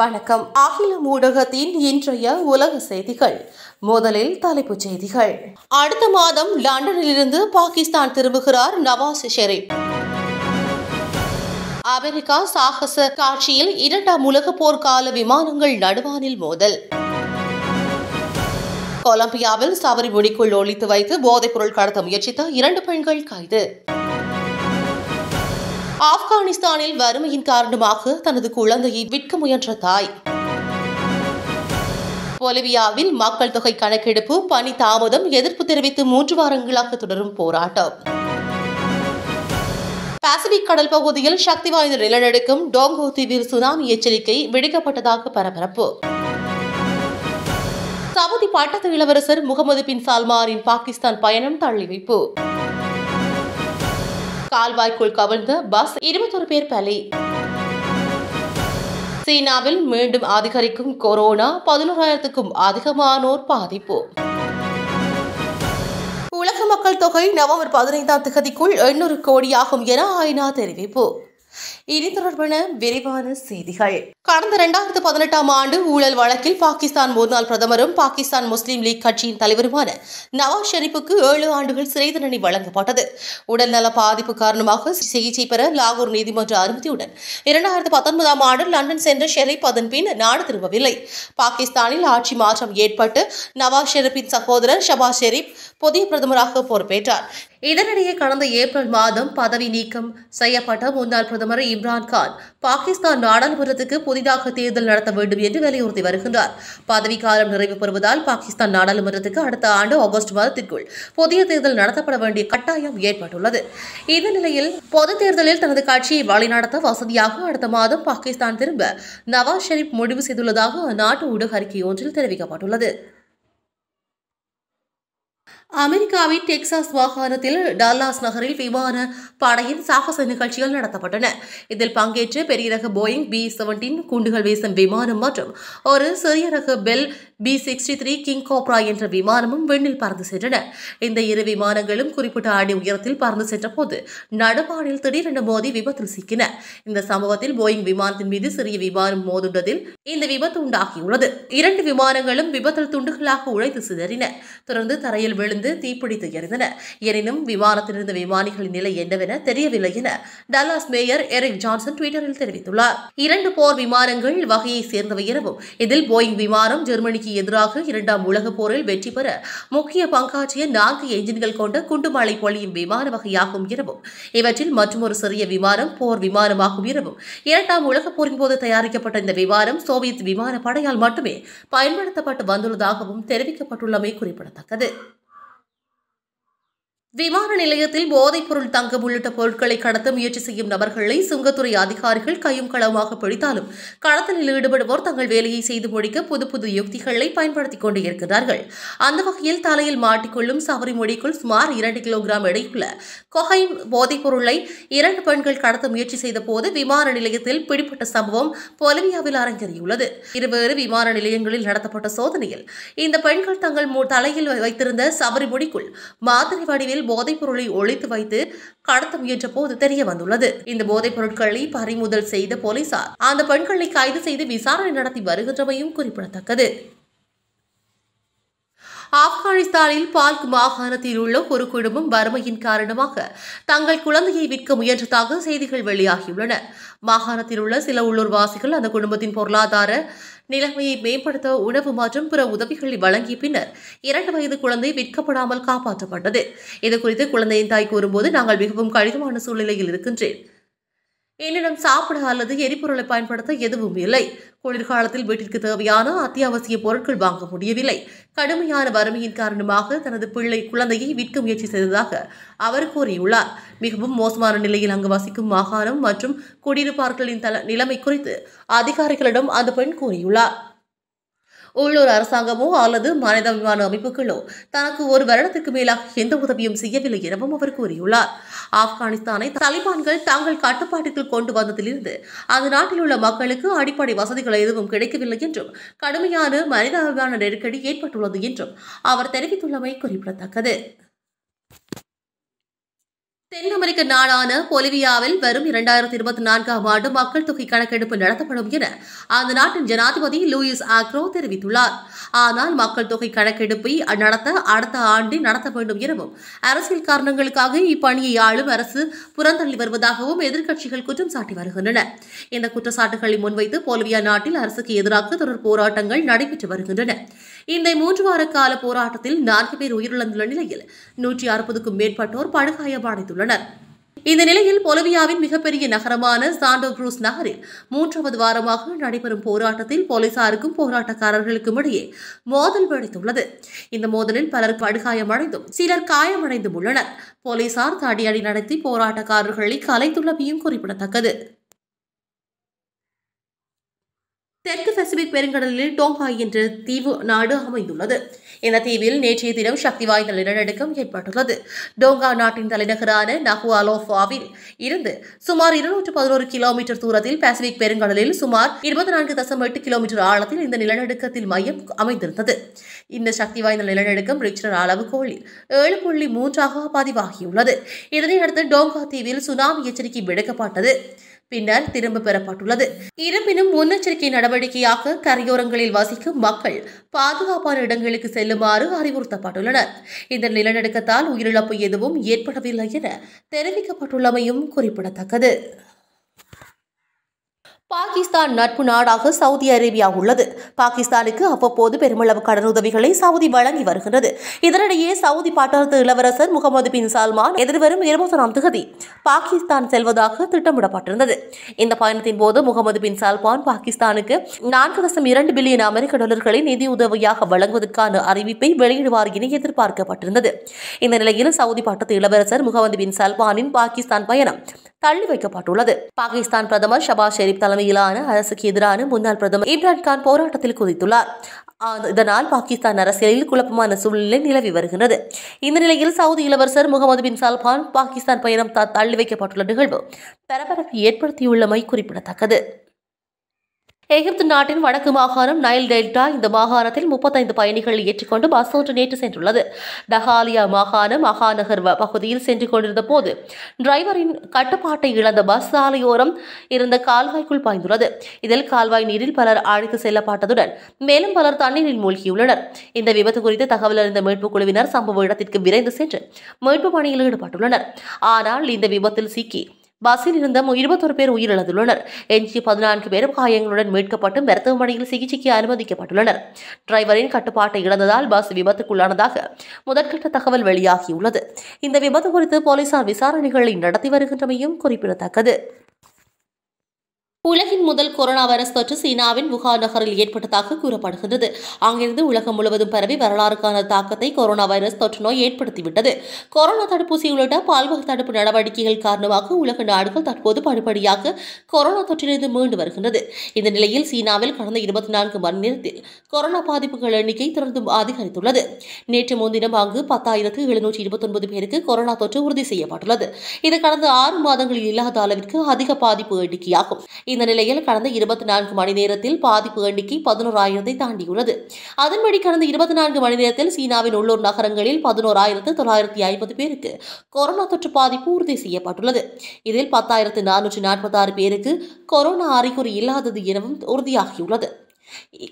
வணக்கம் அகில ஊடகத்தின் இன்றைய உலக செய்திகள் முதலில் தலைப்புச் செய்திகள் அடுத்த மாதம் லண்டனிலிருந்து பாகிஸ்தான் திரும்புகிறார் நவாஸ் ஷெரீப் அமெரிக்கா சாகச காட்சியில் இரண்டாம் உலக போர்க்கால விமானங்கள் நடுவானில் மோதல் கொலம்பியாவில் சபரிமுடிக்குள் ஒழித்து வைத்து போதைப் பொருள் கடத்த முயற்சித்த இரண்டு பெண்கள் கைது ஆப்கானிஸ்தானில் வறுமையின் காரணமாக தனது குழந்தையை விற்க முயன்ற தாய் பொலிவியாவில் மக்கள் தொகை கணக்கெடுப்பு பணி தாமதம் எதிர்ப்பு தெரிவித்து மூன்று வாரங்களாக தொடரும் போராட்டம் பசிபிக் கடல் பகுதியில் சக்தி வாய்ந்த நிலநடுக்கம் டோங்கோ தீவில் சுனாமி எச்சரிக்கை விடுக்கப்பட்டதாக பரபரப்பு சவுதி பட்டத்து இளவரசர் முகமது பின் சால்மாரின் பாகிஸ்தான் பயணம் தள்ளி வைப்பு கால்வாய்க்குள் கவிழ்ந்த பஸ் இருபத்தொரு பேர் பலி சீனாவில் மீண்டும் அதிகரிக்கும் கொரோனா பதினோராயிரத்துக்கும் அதிகமானோர் பாதிப்பு உலக மக்கள் தொகை நவம்பர் பதினைந்தாம் திகதிக்குள் எண்ணூறு கோடியாகும் என ஐநா தெரிவிப்பு இனி தொடர்பான விரிவான செய்திகள் கடந்த இரண்டாயிரத்து பதினெட்டாம் ஆண்டு ஊழல் வழக்கில் பாகிஸ்தான் முன்னாள் பிரதமரும் பாகிஸ்தான் முஸ்லீம் லீக் கட்சியின் தலைவருமான நவாஸ் ஷெரீப்புக்கு ஏழு ஆண்டுகள் சிறை தண்டனை வழங்கப்பட்டது உடல்நல பாதிப்பு காரணமாக சிகிச்சை பெற லாகூர் நீதிமன்ற அனுமதியுடன் இரண்டாயிரத்து பத்தொன்பதாம் ஆண்டு லண்டன் சென்ற ஷெரீப் அதன் பின் நாடு திரும்பவில்லை பாகிஸ்தானில் ஆட்சி மாற்றம் ஏற்பட்டு நவாஸ் ஷெரீப்பின் சகோதரர் ஷபாஸ் ஷெரீப் புதிய பிரதமராக பொறுப்பேற்றார் இதனிடையே கடந்த ஏப்ரல் மாதம் பதவி நீக்கம் செய்யப்பட்ட முன்னாள் பிரதமர் இம்ரான்கான் பாகிஸ்தான் நாடாளுமன்றத்துக்கு புதிதாக தேர்தல் நடத்த வேண்டும் என்று வலியுறுத்தி வருகின்றார் பதவிக்காலம் நிறைவு பெறுவதால் பாகிஸ்தான் நாடாளுமன்றத்துக்கு அடுத்த ஆண்டு ஆகஸ்ட் மாதத்திற்குள் புதிய தேர்தல் நடத்தப்பட வேண்டிய கட்டாயம் ஏற்பட்டுள்ளது இந்த நிலையில் பொது தேர்தலில் தனது கட்சியை வழிநடத்த வசதியாக அடுத்த மாதம் பாகிஸ்தான் திரும்ப நவாஸ் ஷெரீப் முடிவு செய்துள்ளதாக அந்நாட்டு ஊடக அறிக்கை ஒன்றில் தெரிவிக்கப்பட்டுள்ளது அமெரிக்காவின் டெக்சாஸ் மாகாணத்தில் டல்லாஸ் நகரில் விமான படையின் சாகச நிகழ்ச்சிகள் நடத்தப்பட்டன இதில் பங்கேற்று பெரிய ரக போயிங் பி செவன்டீன் குண்டுகள் வீசும் விமானம் மற்றும் ஒரு சிறிய ரக Bell P sixty three King Cobra என்ற விமானமும் விண்ணில் பறந்து சென்றன இந்த இரு விமானங்களும் குறிப்பிட்ட அடி உயரத்தில் பறந்து சென்ற போது நடுவானில் திடீரென மோதி விபத்தில் சிக்கின இந்த சம்பவத்தில் போயிங் விமானத்தின் மீது சிறிய விமானம் மோதுண்டதில் இந்த விபத்து உண்டாகியுள்ளது இரண்டு விமானங்களும் விபத்தில் துண்டுகளாக உழைத்து சிதறின தொடர்ந்து தரையில் விழுந்து இருந்து தீப்பிடித்து எரிந்தன எனினும் விமானத்தில் இருந்த விமானிகளின் நிலை என்னவென தெரியவில்லை என டல்லாஸ் மேயர் எரிக் ஜான்சன் ட்விட்டரில் தெரிவித்துள்ளார் இரண்டு போர் விமானங்கள் வகையை சேர்ந்தவை எனவும் இதில் போயிங் விமானம் ஜெர்மனிக்கு எதிராக இரண்டாம் உலகப் போரில் வெற்றி பெற முக்கிய பங்காற்றிய நான்கு எஞ்சின்கள் கொண்ட குண்டுமலை பொழியும் விமான வகையாகும் எனவும் இவற்றில் மற்றொரு சிறிய விமானம் போர் விமானமாகும் எனவும் இரண்டாம் உலகப் போரின் போது தயாரிக்கப்பட்ட இந்த விமானம் சோவியத் விமான படையால் மட்டுமே பயன்படுத்தப்பட்டு வந்துள்ளதாகவும் தெரிவிக்கப்பட்டுள்ளமை குறிப்பிடத்தக்கது விமான நிலையத்தில் போதைப் பொருள் தங்கம் உள்ளிட்ட பொருட்களை கடத்த முயற்சி செய்யும் நபர்களை சுங்கத்துறை அதிகாரிகள் கையும் களமாக பிடித்தாலும் கடத்தலில் ஈடுபடுவோர் தங்கள் வேலையை செய்து முடிக்க புது புது யுக்திகளை பயன்படுத்திக் கொண்டு இருக்கிறார்கள் அந்த வகையில் தலையில் மாட்டிக்கொள்ளும் சபரிமொழிக்குள் சுமார் இரண்டு கிலோகிராம் எடையுள்ள கொகைன் போதைப் பொருளை இரண்டு பெண்கள் கடத்த முயற்சி செய்த போது விமான நிலையத்தில் பிடிப்பட்ட சம்பவம் பொலிவியாவில் அரங்கேறியுள்ளது இருவேறு விமான நிலையங்களில் நடத்தப்பட்ட சோதனையில் இந்த பெண்கள் தங்கள் தலையில் வைத்திருந்த சபரிமொழிக்குள் மாதிரி வடிவில் போதைப் பொருளை ஒழித்து வைத்து கடத்த முயன்ற போது தெரிய வந்துள்ளது இந்த போதைப் பொருட்களை பறிமுதல் செய்த போலீசார் அந்த பெண்களை கைது செய்து விசாரணை நடத்தி வருகின்றமையும் குறிப்பிடத்தக்கது ஆப்கானிஸ்தானில் பால்க் மாகாணத்தில் உள்ள ஒரு குடும்பம் வறுமையின் காரணமாக தங்கள் குழந்தையை விற்க முயன்றதாக செய்திகள் வெளியாகியுள்ளன மாகாணத்தில் உள்ள சில உள்ளூர்வாசிகள் அந்த குடும்பத்தின் பொருளாதார நிலைமையை மேம்படுத்த உணவு மற்றும் பிற உதவிகளை வழங்கிய பின்னர் இரண்டு வயது குழந்தை விற்கப்படாமல் காப்பாற்றப்பட்டது இதுகுறித்து குழந்தையின் தாய் கூறும்போது நாங்கள் மிகவும் கடினமான சூழ்நிலையில் இருக்கின்றேன் என்னிடம் சாப்பிட அல்லது எரிபொருளை பயன்படுத்த எதுவும் இல்லை குளிர்காலத்தில் வீட்டிற்கு தேவையான அத்தியாவசிய பொருட்கள் வாங்க முடியவில்லை கடுமையான வறுமையின் காரணமாக தனது பிள்ளை குழந்தையை விற்க முயற்சி செய்ததாக அவர் கூறியுள்ளார் மிகவும் மோசமான நிலையில் அங்கு வசிக்கும் மாகாணம் மற்றும் குடியிருப்பார்களின் நிலைமை குறித்து அதிகாரிகளிடம் அந்த பெண் கூறியுள்ளார் உள்ளூர் அரசாங்கமோ அல்லது மனித விமான அமைப்புகளோ தனக்கு ஒரு வருடத்துக்கு மேலாக எந்த உதவியும் செய்யவில்லை எனவும் அவர் கூறியுள்ளார் ஆப்கானிஸ்தானை தலிபான்கள் தாங்கள் கட்டுப்பாட்டுக்குள் கொண்டு வந்ததிலிருந்து அந்த நாட்டில் உள்ள மக்களுக்கு அடிப்படை வசதிகள் எதுவும் கிடைக்கவில்லை என்றும் கடுமையான மனித விமான நெருக்கடி ஏற்பட்டுள்ளது என்றும் அவர் தெரிவித்துள்ளமை குறிப்பிடத்தக்கது தென் அமெரிக்க நாடான பொலிவியாவில் வரும் இரண்டாயிரத்தி இருபத்தி நான்காம் ஆண்டு மக்கள் தொகை கணக்கெடுப்பு நடத்தப்படும் என அந்த நாட்டின் ஜனாதிபதி லூயிஸ் ஆக்ரோ தெரிவித்துள்ளார் ஆனால் மக்கள் தொகை கணக்கெடுப்பை நடத்த அடுத்த ஆண்டு நடத்த வேண்டும் எனவும் அரசியல் காரணங்களுக்காக இப்பணியை ஆளும் அரசு புறந்தள்ளி வருவதாகவும் எதிர்க்கட்சிகள் குற்றம் சாட்டி வருகின்றன இந்த குற்றச்சாட்டுகளை முன்வைத்து பொலிவியா நாட்டில் அரசுக்கு எதிராக தொடர் போராட்டங்கள் நடைபெற்று வருகின்றன இந்த மூன்று வார கால போராட்டத்தில் நான்கு பேர் உயிரிழந்துள்ள நிலையில் நூற்றி அறுபதுக்கும் மேற்பட்டோர் படுகாயமடைந்துள்ளனர் இந்த நிலையில் பொலிவியாவின் மிகப்பெரிய நகரமான சாண்டோ குரூஸ் நகரில் மூன்றாவது வாரமாக நடைபெறும் போராட்டத்தில் போலீசாருக்கும் போராட்டக்காரர்களுக்கும் இடையே மோதல் வெடித்துள்ளது இந்த மோதலில் பலர் படுகாயமடைந்தும் சிலர் காயமடைந்தும் உள்ளனர் போலீசார் தடியடி நடத்தி போராட்டக்காரர்களை கலைத்துள்ளமையும் குறிப்பிடத்தக்கது தெற்கு பசிபிக் பெருங்கடலில் டோங்காய் என்ற தீவு நாடு அமைந்துள்ளது இந்த தீவில் நேற்றைய தினம் சக்தி வாய்ந்த நிலநடுக்கம் ஏற்பட்டுள்ளது டோங்கா நாட்டின் தலைநகரான அலோஃபாவில் இருந்து சுமார் இருநூற்று பதினோரு கிலோமீட்டர் தூரத்தில் பசிபிக் பெருங்கடலில் சுமார் இருபத்தி நான்கு தசம் எட்டு கிலோமீட்டர் ஆழத்தில் இந்த நிலநடுக்கத்தில் மையம் அமைந்திருந்தது இந்த சக்தி வாய்ந்த நிலநடுக்கம் ரிக்டர் கோழி ஏழு புள்ளி மூன்றாக பதிவாகியுள்ளது இதனையடுத்து டோங்கா தீவில் சுனாமி எச்சரிக்கை விடுக்கப்பட்டது பின்னர் திரும்ப பெறப்பட்டுள்ளது இருப்பினும் முன்னெச்சரிக்கை நடவடிக்கையாக கரையோரங்களில் வசிக்கும் மக்கள் பாதுகாப்பான இடங்களுக்கு செல்லுமாறு அறிவுறுத்தப்பட்டுள்ளனர் இந்த நிலநடுக்கத்தால் உயிரிழப்பு எதுவும் ஏற்படவில்லை என தெரிவிக்கப்பட்டுள்ளமையும் குறிப்பிடத்தக்கது பாகிஸ்தான் நட்பு நாடாக சவுதி அரேபியா உள்ளது பாகிஸ்தானுக்கு அவ்வப்போது பெருமளவு கடனுதவிகளை சவுதி வழங்கி வருகின்றது இதனிடையே சவுதி பாட்டாளத்து இளவரசர் முகமது பின் சல்மான் எதிர்வரும் இருபத்தொன்றாம் தேதி பாகிஸ்தான் செல்வதாக திட்டமிடப்பட்டிருந்தது இந்த பயணத்தின் போது முகமது பின் சல்மான் பாகிஸ்தானுக்கு நான்கு தசம் இரண்டு பில்லியன் அமெரிக்க டாலர்களை நிதி உதவியாக வழங்குவதற்கான அறிவிப்பை வெளியிடுவார் என எதிர்பார்க்கப்பட்டிருந்தது இந்த நிலையில் சவுதி பாட்டத்து இளவரசர் முகமது பின் சல்மானின் பாகிஸ்தான் பயணம் தள்ளி வைக்கப்பட்டுள்ளது பாகிஸ்தான் பிரதமர் ஷபாஸ் ஷெரீப் தலைமை தலைமையிலான அரசுக்கு எதிரான முன்னாள் பிரதமர் இம்ரான்கான் போராட்டத்தில் குதித்துள்ளார் இதனால் பாகிஸ்தான் அரசியலில் குழப்பமான சூழ்நிலை நிலவி வருகிறது இந்த நிலையில் சவுதி இளவரசர் முகமது பின் சல்மான் பாகிஸ்தான் பயணம் தள்ளி வைக்கப்பட்டுள்ள நிகழ்வு பரபரப்பை ஏற்படுத்தியுள்ளமை குறிப்பிடத்தக்கது எகிப்து நாட்டின் வடக்கு மாகாணம் நைல் டெல்டா இந்த மாகாணத்தில் முப்பத்தைந்து பயணிகள் ஏற்றிக்கொண்டு பஸ் ஒன்று நேற்று சென்றுள்ளது டஹாலியா மாகாணம் மகாநகர் பகுதியில் சென்று கொண்டிருந்த போது டிரைவரின் கட்டுப்பாட்டை இழந்த பஸ் சாலையோரம் இருந்த கால்வாய்க்குள் பாய்ந்துள்ளது இதில் கால்வாய் நீரில் பலர் அழைத்து செல்லப்பட்டதுடன் மேலும் பலர் தண்ணீரில் மூழ்கியுள்ளனர் இந்த விபத்து குறித்து தகவல் அறிந்த மீட்புக் குழுவினர் சம்பவ இடத்திற்கு விரைந்து சென்று மீட்பு பணியில் ஈடுபட்டுள்ளனர் ஆனால் இந்த விபத்தில் சிக்கி பஸ்ஸில் இருந்த இருபத்தொரு பேர் உயிரிழந்துள்ளனர் எஞ்சிய பதினான்கு பேரும் காயங்களுடன் மீட்கப்பட்டு மருத்துவமனையில் சிகிச்சைக்கு அனுமதிக்கப்பட்டுள்ளனர் டிரைவரின் கட்டுப்பாட்டை இழந்ததால் பஸ் விபத்துக்குள்ளானதாக முதற்கட்ட தகவல் வெளியாகியுள்ளது இந்த விபத்து குறித்து போலீசார் விசாரணைகளை நடத்தி வருகின்றமையும் குறிப்பிடத்தக்கது உலகின் முதல் கொரோனா வைரஸ் தொற்று சீனாவின் வுகான் நகரில் ஏற்பட்டதாக கூறப்படுகிறது அங்கிருந்து உலகம் முழுவதும் பரவி வரலாறுக்கான தாக்கத்தை கொரோனா வைரஸ் தொற்று நோய் ஏற்படுத்திவிட்டது கொரோனா தடுப்பூசி உள்ளிட்ட பால்வகை தடுப்பு நடவடிக்கைகள் காரணமாக உலக நாடுகள் தற்போது படிப்படியாக கொரோனா தொற்றிலிருந்து மீண்டு வருகின்றது இந்த நிலையில் சீனாவில் கடந்த இருபத்தி நான்கு மணி நேரத்தில் கொரோனா பாதிப்புகள் எண்ணிக்கை தொடர்ந்து அதிகரித்துள்ளது நேற்று முன்தினம் அங்கு பத்தாயிரத்து எழுநூற்றி இருபத்தொன்பது பேருக்கு கொரோனா தொற்று உறுதி செய்யப்பட்டுள்ளது இது கடந்த ஆறு மாதங்களில் இல்லாத அளவிற்கு அதிக பாதிப்பு எண்ணிக்கையாகும் இந்த நிலையில் கடந்த இருபத்தி நான்கு மணி நேரத்தில் பாதிப்பு எண்ணிக்கை பதினோராயிரத்தை தாண்டியுள்ளது அதன்படி கடந்த இருபத்தி நான்கு மணி நேரத்தில் சீனாவின் உள்ளூர் நகரங்களில் பதினோராயிரத்து தொள்ளாயிரத்தி ஐம்பது பேருக்கு கொரோனா தொற்று பாதிப்பு உறுதி செய்யப்பட்டுள்ளது இதில் பத்தாயிரத்து நானூற்றி நாற்பத்தாறு பேருக்கு கொரோனா அறிகுறி இல்லாதது எனவும் உறுதியாகியுள்ளது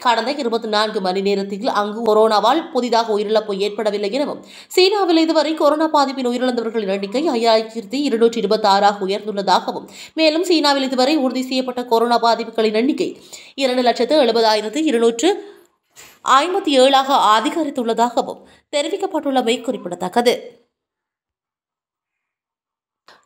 கடந்த இருபத்தி நான்கு மணி நேரத்தில் அங்கு கொரோனாவால் புதிதாக உயிரிழப்பு ஏற்படவில்லை எனவும் சீனாவில் இதுவரை கொரோனா பாதிப்பின் உயிரிழந்தவர்களின் எண்ணிக்கை ஐயாயிரத்தி இருநூற்றி இருபத்தி ஆறாக உயர்ந்துள்ளதாகவும் மேலும் சீனாவில் இதுவரை உறுதி செய்யப்பட்ட கொரோனா பாதிப்புகளின் எண்ணிக்கை இரண்டு லட்சத்து எழுபதாயிரத்து இருநூற்று ஐம்பத்தி ஏழாக அதிகரித்துள்ளதாகவும் தெரிவிக்கப்பட்டுள்ளமை குறிப்பிடத்தக்கது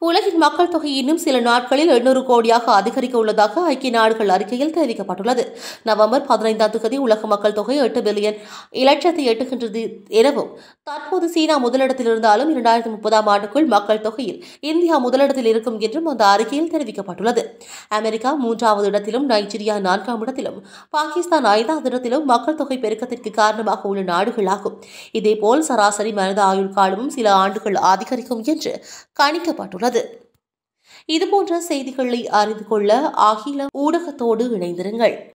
உலகின் மக்கள் தொகை இன்னும் சில நாட்களில் எண்ணூறு கோடியாக அதிகரிக்க உள்ளதாக ஐக்கிய நாடுகள் அறிக்கையில் தெரிவிக்கப்பட்டுள்ளது நவம்பர் பதினைந்தாம் தேதி உலக மக்கள் தொகை எட்டு பில்லியன் இலட்சத்தை எட்டுகின்றது எனவும் தற்போது சீனா முதலிடத்தில் இருந்தாலும் இரண்டாயிரத்தி முப்பதாம் ஆண்டுக்குள் மக்கள் தொகையில் இந்தியா முதலிடத்தில் இருக்கும் என்றும் அந்த அறிக்கையில் தெரிவிக்கப்பட்டுள்ளது அமெரிக்கா மூன்றாவது இடத்திலும் நைஜீரியா நான்காம் இடத்திலும் பாகிஸ்தான் ஐந்தாவது இடத்திலும் மக்கள் தொகை பெருக்கத்திற்கு காரணமாக உள்ள நாடுகளாகும் இதேபோல் சராசரி மனித ஆயுள் காலமும் சில ஆண்டுகள் அதிகரிக்கும் என்று கணிக்கப்பட்டுள்ளது உள்ளது இதுபோன்ற செய்திகளை அறிந்து கொள்ள அகில ஊடகத்தோடு இணைந்திருங்கள்